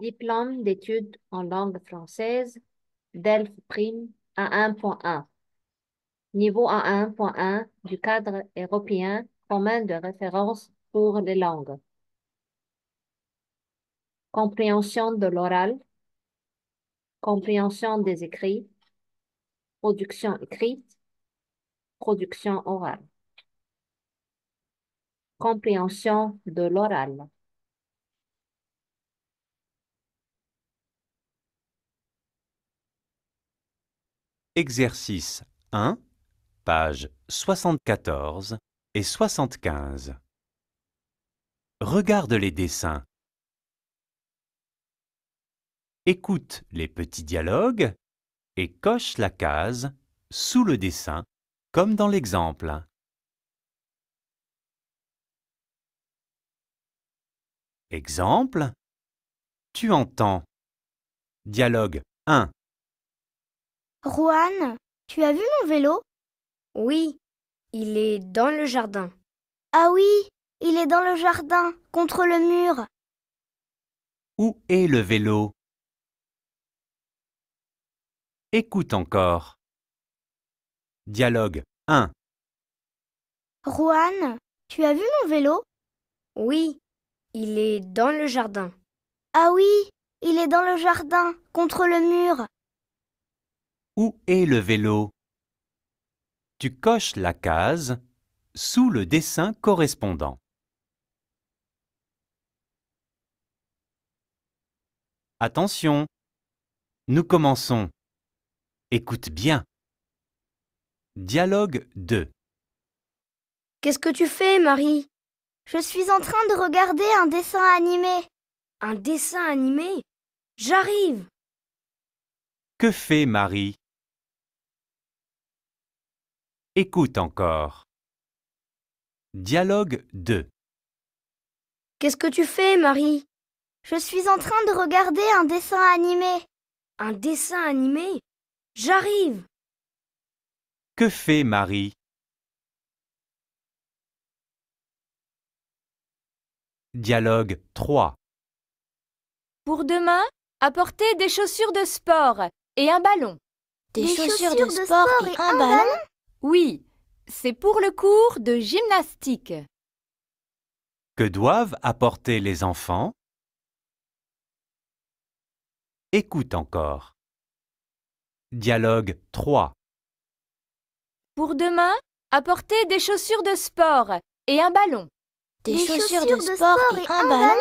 Diplôme d'études en langue française, DELF Prime a 1.1. Niveau A1.1 du cadre européen commun de référence pour les langues. Compréhension de l'oral, compréhension des écrits, production écrite, production orale. Compréhension de l'oral. Exercice 1, pages 74 et 75. Regarde les dessins. Écoute les petits dialogues et coche la case sous le dessin, comme dans l'exemple. Exemple Tu entends Dialogue 1 Juan, tu as vu mon vélo Oui, il est dans le jardin. Ah oui, il est dans le jardin, contre le mur. Où est le vélo Écoute encore. Dialogue 1. Roanne, tu as vu mon vélo Oui, il est dans le jardin. Ah oui, il est dans le jardin, contre le mur. Où est le vélo Tu coches la case sous le dessin correspondant. Attention, nous commençons. Écoute bien. Dialogue 2 Qu'est-ce que tu fais, Marie Je suis en train de regarder un dessin animé. Un dessin animé J'arrive. Que fait Marie Écoute encore. Dialogue 2 Qu'est-ce que tu fais, Marie Je suis en train de regarder un dessin animé. Un dessin animé J'arrive Que fait Marie Dialogue 3 Pour demain, apportez des chaussures de sport et un ballon. Des, chaussures, de, sport, et, un, ballon oui, c'est pour le cours de gymnastique. Que doivent apporter les enfants Écoute encore. Dialogue 3 Pour demain, apportez des chaussures de sport et un ballon. Des, chaussures, de, sport, et, un ballon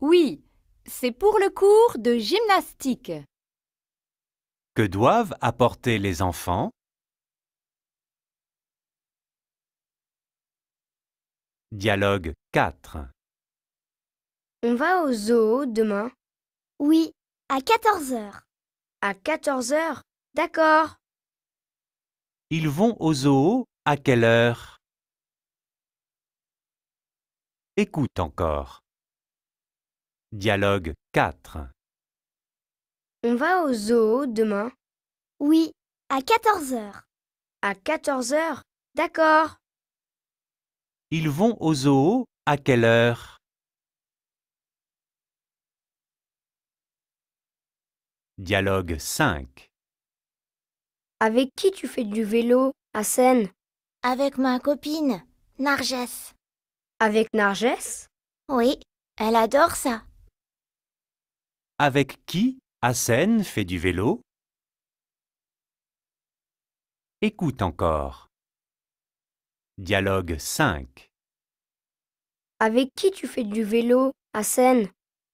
Oui, c'est pour le cours de gymnastique. Que doivent apporter les enfants Dialogue 4 On va au zoo demain Oui, à 14h. À 14h D'accord. Ils vont au zoo à quelle heure Écoute encore. Dialogue 4 On va au zoo demain Oui, à 14h. À 14h D'accord. Ils vont au zoo à quelle heure Dialogue 5 Avec qui tu fais du vélo à Avec ma copine, Narges. Avec Narges Oui, elle adore ça. Avec qui Assen fait du vélo Écoute encore. Dialogue 5 Avec qui tu fais du vélo à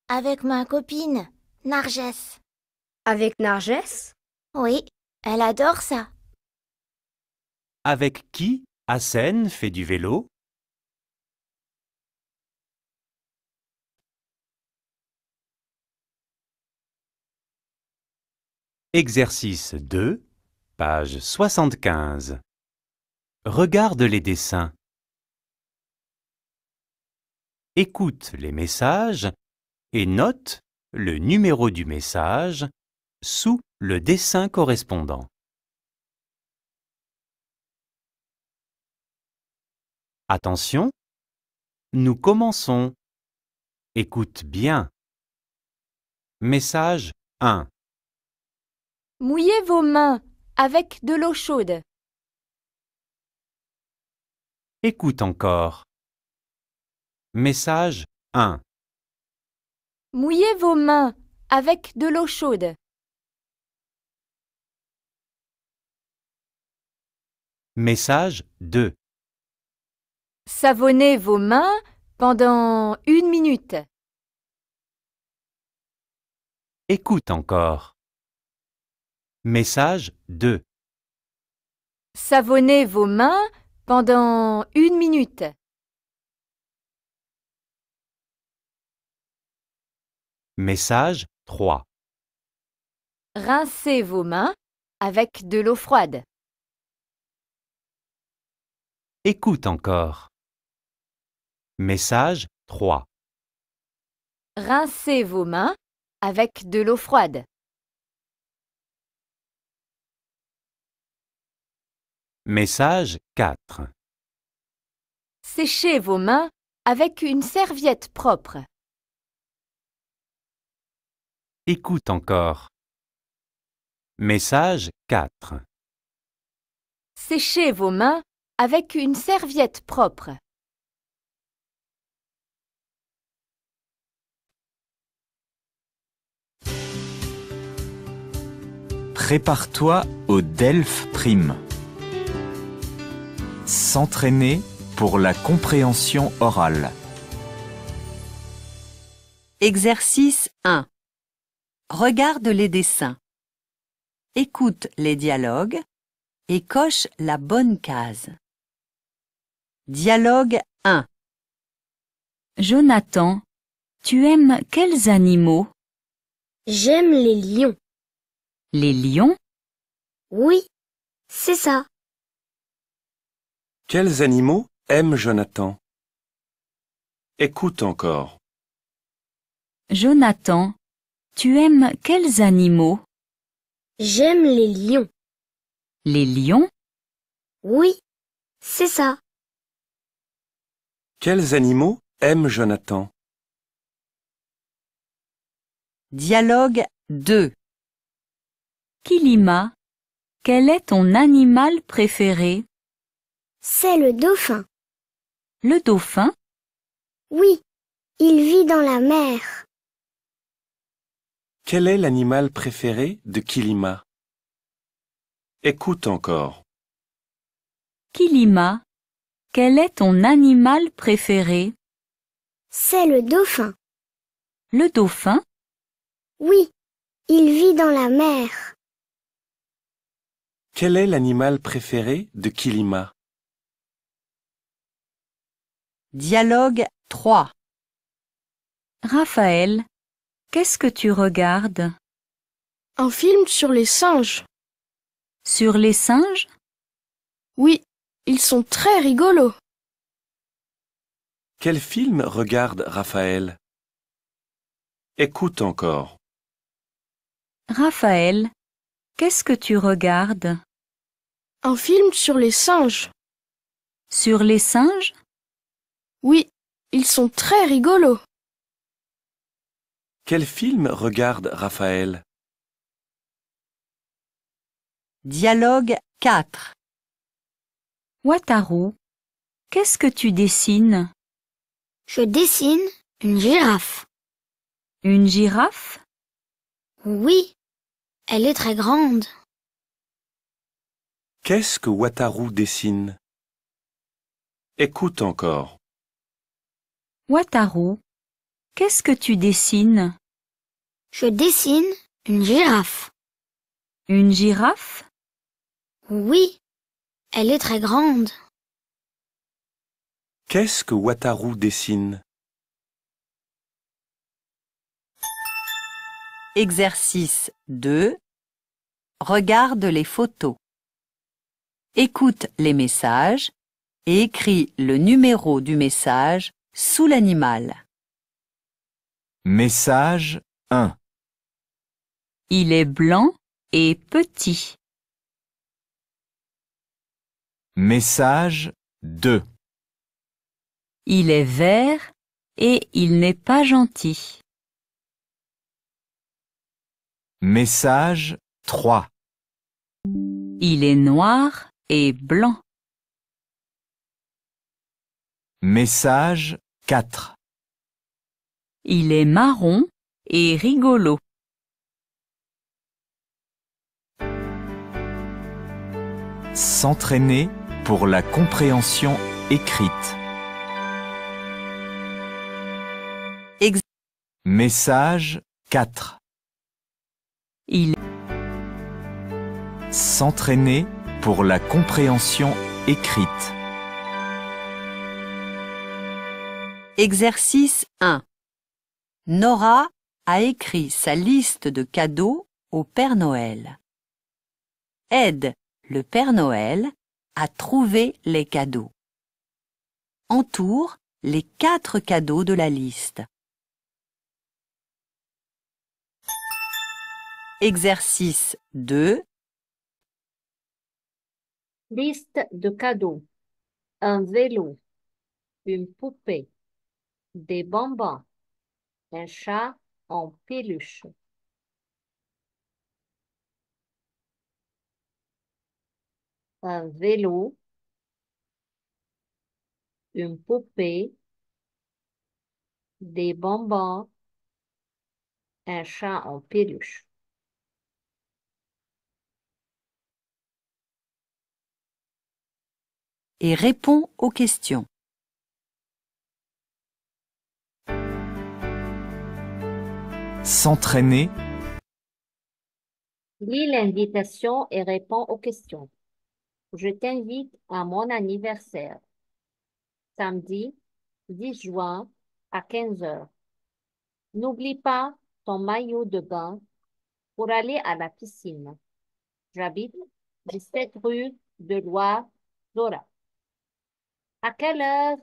Avec ma copine, Narges. Avec Narges Oui, elle adore ça. Avec qui Assen fait du vélo Exercice 2, page 75 Regarde les dessins. Écoute les messages et note le numéro du message sous le dessin correspondant. Attention, nous commençons. Écoute bien. Message 1. Mouillez vos mains avec de l'eau chaude. Écoute encore. Message 1. Mouillez vos mains avec de l'eau chaude. Message 2. Savonnez vos mains pendant une minute. Écoute encore. Message 2. Savonnez vos mains pendant une minute. Message 3. Rincez vos mains avec de l'eau froide. Écoute encore. Message 3. Rincez vos mains avec de l'eau froide. Message 4 Séchez vos mains avec une serviette propre. Écoute encore. Message 4 Séchez vos mains avec une serviette propre. Prépare-toi au DELF prime. S'entraîner pour la compréhension orale. Exercice 1. Regarde les dessins. Écoute les dialogues et coche la bonne case. Dialogue 1. Jonathan, tu aimes quels animaux J'aime les lions. Les lions Oui, c'est ça. Quels animaux aime Jonathan Écoute encore. Jonathan, tu aimes quels animaux J'aime les lions. Les lions Oui, c'est ça. Quels animaux aime Jonathan Dialogue 2 Kilima, quel est ton animal préféré c'est le dauphin. Le dauphin Oui, il vit dans la mer. Quel est l'animal préféré de Kilima Écoute encore. Kilima, quel est ton animal préféré C'est le dauphin. Le dauphin Oui, il vit dans la mer. Quel est l'animal préféré de Kilima Dialogue 3 Raphaël, qu'est-ce que tu regardes Un film sur les singes. Sur les singes Oui, ils sont très rigolos. Quel film regarde Raphaël Écoute encore. Raphaël, qu'est-ce que tu regardes Un film sur les singes. Sur les singes oui, ils sont très rigolos. Quel film regarde Raphaël Dialogue 4 Wataru, qu'est-ce que tu dessines Je dessine une girafe. Une girafe Oui, elle est très grande. Qu'est-ce que Wataru dessine Écoute encore. Wataru, qu'est-ce que tu dessines Je dessine une girafe. Une girafe Oui, elle est très grande. Qu'est-ce que Wataru dessine Exercice 2. Regarde les photos. Écoute les messages et écris le numéro du message sous l'animal. Message 1. Il est blanc et petit. Message 2. Il est vert et il n'est pas gentil. Message 3. Il est noir et blanc. Message 4 Il est marron et rigolo. S'entraîner pour la compréhension écrite. Message 4 Il S'entraîner pour la compréhension écrite. Exercice 1. Nora a écrit sa liste de cadeaux au Père Noël. Aide le Père Noël à trouver les cadeaux. Entoure les quatre cadeaux de la liste. Exercice 2. Liste de cadeaux. Un vélo. Une poupée. Des bonbons. Un chat en peluche. Un vélo. Une poupée. Des bonbons. Un chat en peluche. Et répond aux questions. S'entraîner. Lis l'invitation et réponds aux questions. Je t'invite à mon anniversaire. Samedi 10 juin à 15 h N'oublie pas ton maillot de bain pour aller à la piscine. J'habite 17 rue de Loire Zora. À quelle heure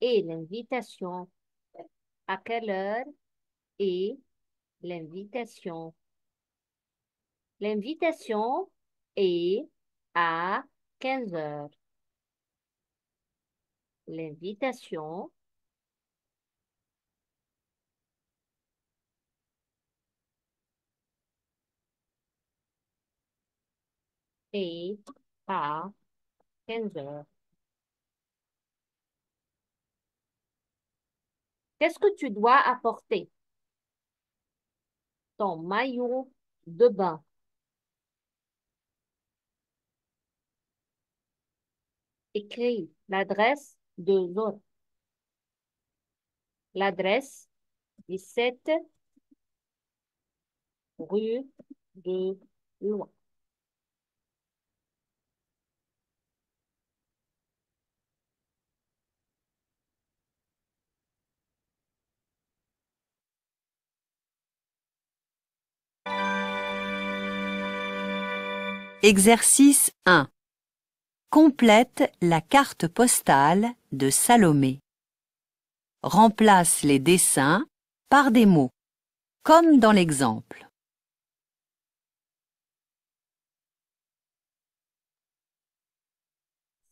est l'invitation? À quelle heure est l'invitation. L'invitation est à 15 heures. L'invitation est à 15 heures. Qu'est-ce que tu dois apporter? ton maillot de bain. Écris l'adresse de l'autre. L'adresse 17 rue de Loin. Exercice 1. Complète la carte postale de Salomé. Remplace les dessins par des mots, comme dans l'exemple.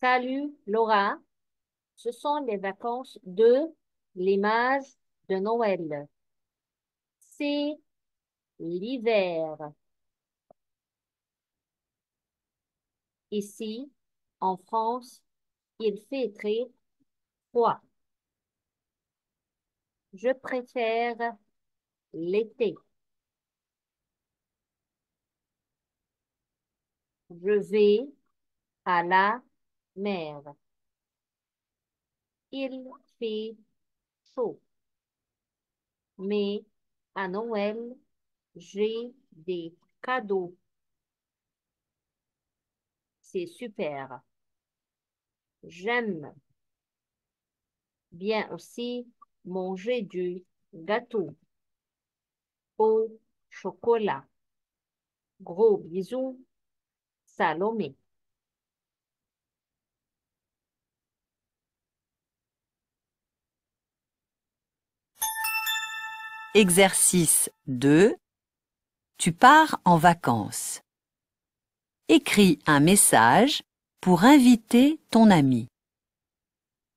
Salut Laura, ce sont les vacances de l'image de Noël. C'est l'hiver. Ici, en France, il fait très froid. Je préfère l'été. Je vais à la mer. Il fait chaud. Mais à Noël, j'ai des cadeaux c'est super. J'aime bien aussi manger du gâteau au chocolat. Gros bisous, Salomé. Exercice 2. Tu pars en vacances écris un message pour inviter ton ami.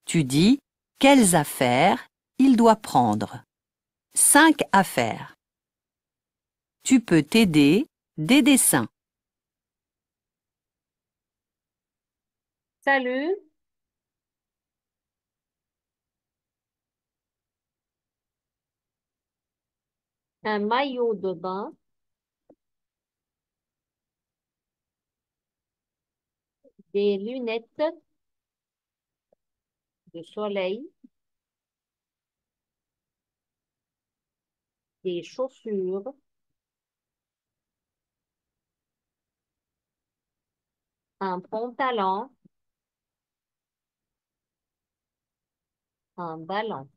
Tu dis quelles affaires il doit prendre. Cinq affaires. Tu peux t'aider des dessins. Salut. Un maillot de bain. des lunettes de soleil, des chaussures, un pantalon, un ballon.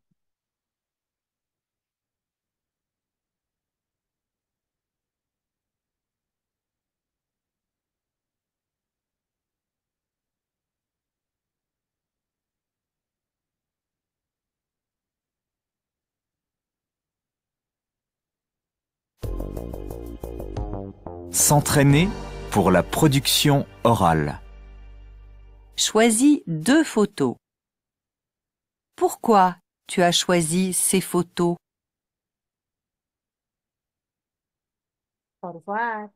S'entraîner pour la production orale. Choisis deux photos. Pourquoi tu as choisi ces photos Au revoir.